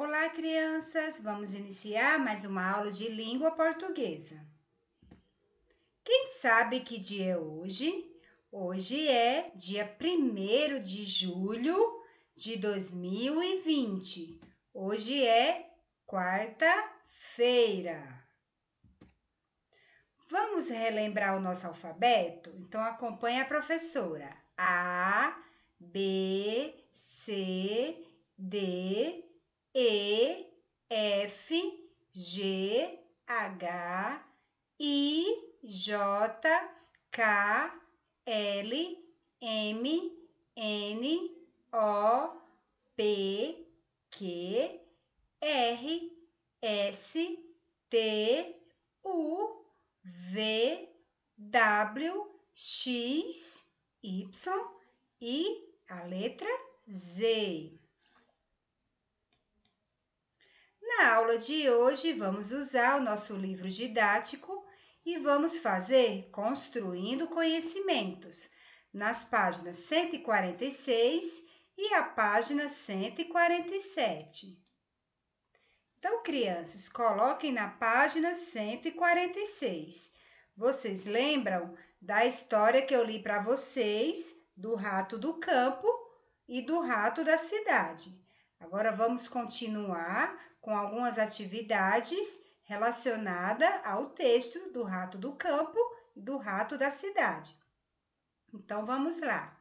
Olá, crianças! Vamos iniciar mais uma aula de língua portuguesa. Quem sabe que dia é hoje? Hoje é dia 1 de julho de 2020. Hoje é quarta-feira. Vamos relembrar o nosso alfabeto? Então acompanhe a professora. A, B, C, D, e, F, G, H, I, J, K, L, M, N, O, P, Q, R, S, T, U, V, W, X, Y e a letra Z. Na aula de hoje, vamos usar o nosso livro didático e vamos fazer Construindo Conhecimentos, nas páginas 146 e a página 147. Então, crianças, coloquem na página 146. Vocês lembram da história que eu li para vocês do rato do campo e do rato da cidade? Agora vamos continuar com algumas atividades relacionadas ao texto do rato do campo e do rato da cidade. Então vamos lá.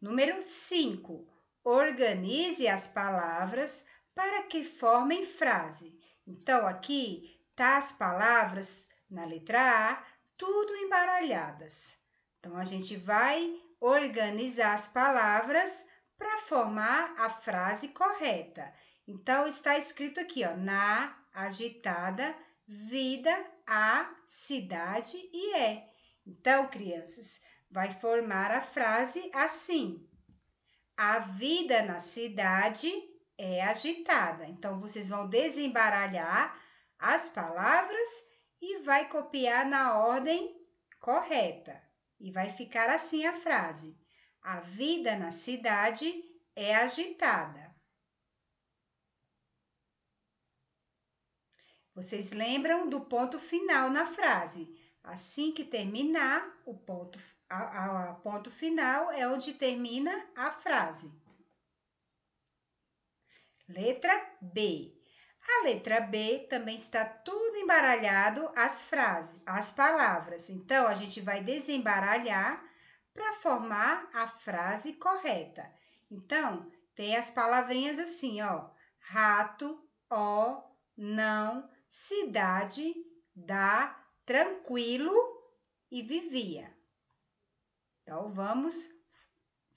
Número 5. Organize as palavras para que formem frase. Então aqui tá as palavras na letra A, tudo embaralhadas. Então a gente vai organizar as palavras para formar a frase correta. Então, está escrito aqui, ó, na agitada, vida, a, cidade e é. Então, crianças, vai formar a frase assim. A vida na cidade é agitada. Então, vocês vão desembaralhar as palavras e vai copiar na ordem correta. E vai ficar assim a frase. A vida na cidade é agitada. Vocês lembram do ponto final na frase? Assim que terminar, o ponto, a, a, ponto final é onde termina a frase. Letra B. A letra B também está tudo embaralhado as frases, as palavras. Então a gente vai desembaralhar para formar a frase correta. Então, tem as palavrinhas assim, ó: rato, ó, não, cidade, dá, tranquilo e vivia. Então, vamos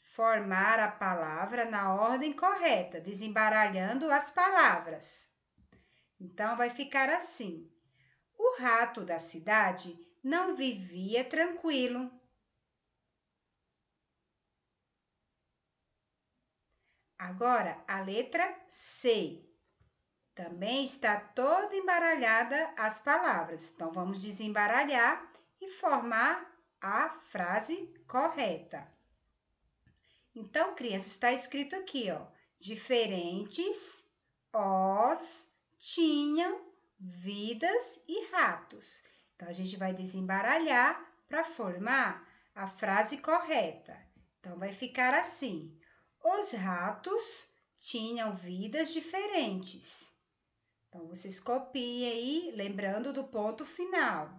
formar a palavra na ordem correta, desembaralhando as palavras. Então, vai ficar assim: O rato da cidade não vivia tranquilo. Agora, a letra C. Também está toda embaralhada as palavras. Então, vamos desembaralhar e formar a frase correta. Então, criança, está escrito aqui, ó. Diferentes os tinham vidas e ratos. Então, a gente vai desembaralhar para formar a frase correta. Então, vai ficar assim. Os ratos tinham vidas diferentes. Então vocês copiem aí, lembrando do ponto final.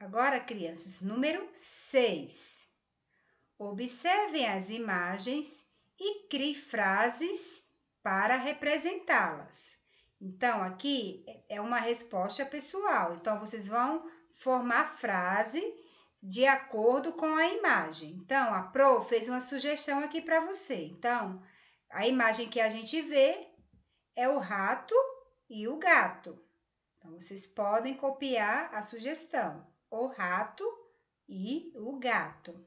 Agora, crianças, número 6. Observem as imagens e crie frases para representá-las. Então, aqui é uma resposta pessoal. Então, vocês vão formar frase de acordo com a imagem. Então, a Pro fez uma sugestão aqui para você. Então, a imagem que a gente vê é o rato e o gato. Então, vocês podem copiar a sugestão: o rato e o gato.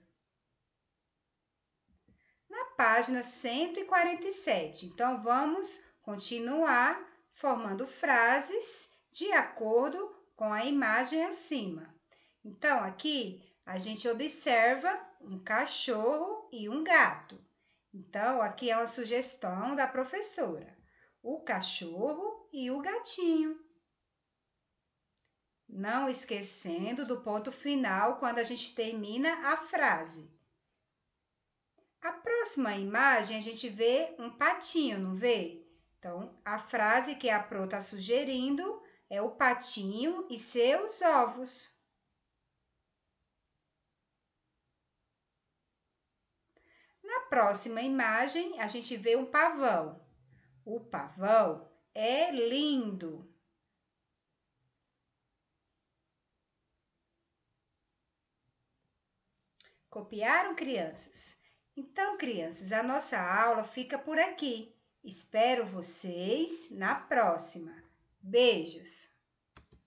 Na página 147. Então, vamos continuar formando frases de acordo com a imagem acima. Então, aqui a gente observa um cachorro e um gato. Então, aqui é uma sugestão da professora: o cachorro e o gatinho. Não esquecendo do ponto final quando a gente termina a frase. A próxima imagem a gente vê um patinho, não vê? Então, a frase que a Pro está sugerindo é o patinho e seus ovos. próxima imagem, a gente vê um pavão. O pavão é lindo. Copiaram, crianças? Então, crianças, a nossa aula fica por aqui. Espero vocês na próxima. Beijos!